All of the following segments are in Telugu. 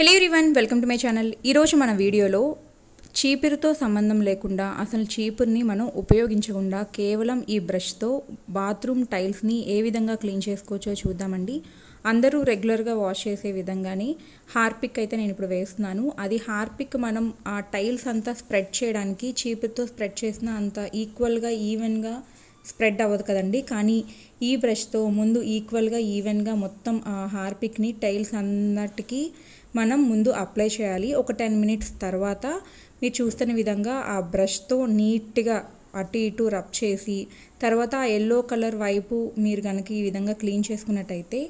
hello one welcome to my channel ఈరోజు మన వీడియోలో చీపురుతో సంబంధం లేకుండా అసలు చీపుర్ని మనం ఉపయోగించకుండా కేవలం ఈ బ్రష్తో బాత్రూమ్ టైల్స్ని ఏ విధంగా క్లీన్ చేసుకోవచ్చో చూద్దామండి అందరూ రెగ్యులర్గా వాష్ చేసే విధంగానే హార్పిక్ అయితే నేను ఇప్పుడు వేస్తున్నాను అది హార్పిక్ మనం ఆ టైల్స్ అంతా స్ప్రెడ్ చేయడానికి చీపురుతో స్ప్రెడ్ చేసిన అంత ఈక్వల్గా ఈవెన్గా స్ప్రెడ్ అవ్వదు కదండి కానీ ఈ బ్రష్తో ముందు ఈక్వల్గా ఈవెన్గా మొత్తం ఆ హార్పిక్ని టైల్స్ అన్నటికి మనం ముందు అప్లై చేయాలి ఒక టెన్ మినిట్స్ తర్వాత మీరు చూస్తున్న విధంగా ఆ బ్రష్తో నీట్గా అటు ఇటు రబ్ చేసి తర్వాత ఆ ఎల్లో కలర్ వైపు మీరు కనుక ఈ విధంగా క్లీన్ చేసుకున్నట్టయితే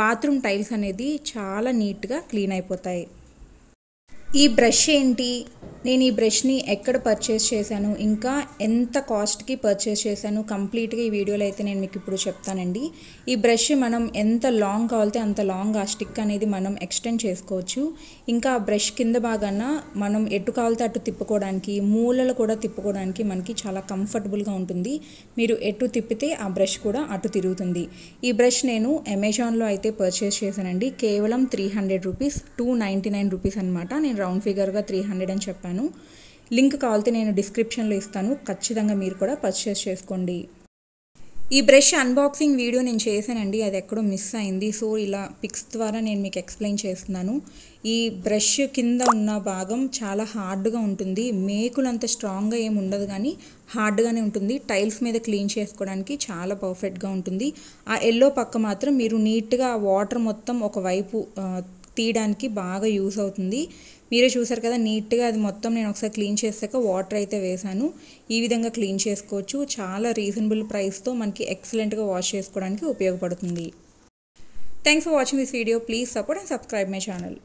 బాత్రూమ్ టైల్స్ అనేది చాలా నీట్గా క్లీన్ అయిపోతాయి ఈ బ్రష్ ఏంటి నేను ఈ బ్రష్ని ఎక్కడ పర్చేస్ చేశాను ఇంకా ఎంత కాస్ట్కి పర్చేస్ చేశాను కంప్లీట్గా ఈ వీడియోలో అయితే నేను మీకు ఇప్పుడు చెప్తానండి ఈ బ్రష్ మనం ఎంత లాంగ్ కావాలితే అంత లాంగ్ ఆ స్టిక్ అనేది మనం ఎక్స్టెండ్ చేసుకోవచ్చు ఇంకా ఆ బ్రష్ కింద బాగాన మనం ఎటు కావాలితే అటు తిప్పుకోవడానికి మూలలు కూడా తిప్పుకోవడానికి మనకి చాలా కంఫర్టబుల్గా ఉంటుంది మీరు ఎటు తిప్పితే ఆ బ్రష్ కూడా అటు తిరుగుతుంది ఈ బ్రష్ నేను అమెజాన్లో అయితే పర్చేస్ చేశానండి కేవలం three hundred rupees two ninety nine rupees అనమాట నేను రౌండ్ ఫిగర్గా త్రీ హండ్రెడ్ అని చెప్పాను లింక్ కావాలితే నేను డిస్క్రిప్షన్లో ఇస్తాను ఖచ్చితంగా మీరు కూడా పర్చేస్ చేసుకోండి ఈ బ్రష్ అన్బాక్సింగ్ వీడియో నేను చేశానండి అది ఎక్కడో మిస్ అయింది సో ఇలా పిక్స్ ద్వారా నేను మీకు ఎక్స్ప్లెయిన్ చేస్తున్నాను ఈ బ్రష్ కింద ఉన్న భాగం చాలా హార్డ్గా ఉంటుంది మేకులు అంత స్ట్రాంగ్గా ఏమి ఉండదు కానీ హార్డ్గానే ఉంటుంది టైల్స్ మీద క్లీన్ చేసుకోవడానికి చాలా పర్ఫెక్ట్గా ఉంటుంది ఆ ఎల్లో పక్క మాత్రం మీరు నీట్గా వాటర్ మొత్తం ఒకవైపు తీయడానికి బాగా యూస్ అవుతుంది మీరే చూసారు కదా నీట్గా అది మొత్తం నేను ఒకసారి క్లీన్ చేశాక వాటర్ అయితే వేసాను ఈ విధంగా క్లీన్ చేసుకోవచ్చు చాలా రీజనబుల్ ప్రైస్తో మనకి ఎక్సలెంట్గా వాష్ చేసుకోవడానికి ఉపయోగపడుతుంది thanks for watching this video please support and subscribe my channel